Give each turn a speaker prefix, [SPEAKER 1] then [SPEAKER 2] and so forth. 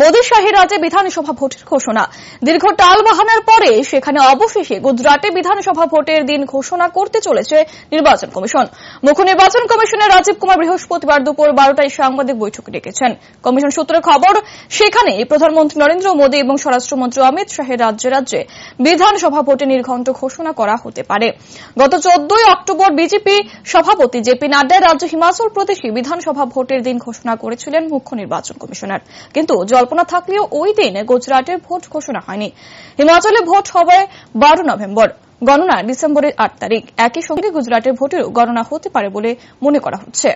[SPEAKER 1] মোদী শাহী রাজ্যে বিধানসভা ভোটের ঘোষণা দীর্ঘ টাল বাহানার পরে সেখানে অবশেষে গুজরাটে বিধানসভা ভোটের দিন ঘোষণা করতে চলেছে নির্বাচন কমিশন মুখ্য নির্বাচন কমিশনের রাজীব কুমার বৃহস্পতিবার দুপুর বারোটায় সাংবাদিক বৈঠক ডেকেছেন কমিশন সূত্রে খবর সেখানে প্রধানমন্ত্রী নরেন্দ্র মোদী এবং স্বরাষ্ট্রমন্ত্রী অমিত শাহের রাজ্যে রাজ্যে বিধানসভা ভোটে নির্ঘণ্ট ঘোষণা করা হতে পারে গত চোদ্দই অক্টোবর বিজেপি সভাপতি জেপি নাড্ডা রাজ্য হিমাচল প্রদেশে বিধানসভা ভোটের দিন ঘোষণা করেছিলেন মুখ্য নির্বাচন কমিশনার কিন্তু জল পরিকল্পনা থাকলেও ওই দিন গুজরাটের ভোট ঘোষণা হয়নি হিমাচলে ভোট হবে বারো নভেম্বর গণনা ডিসেম্বরের আট তারিখ একই সঙ্গে গুজরাটের ভোটেরও গণনা হতে পারে বলে মনে করা হচ্ছে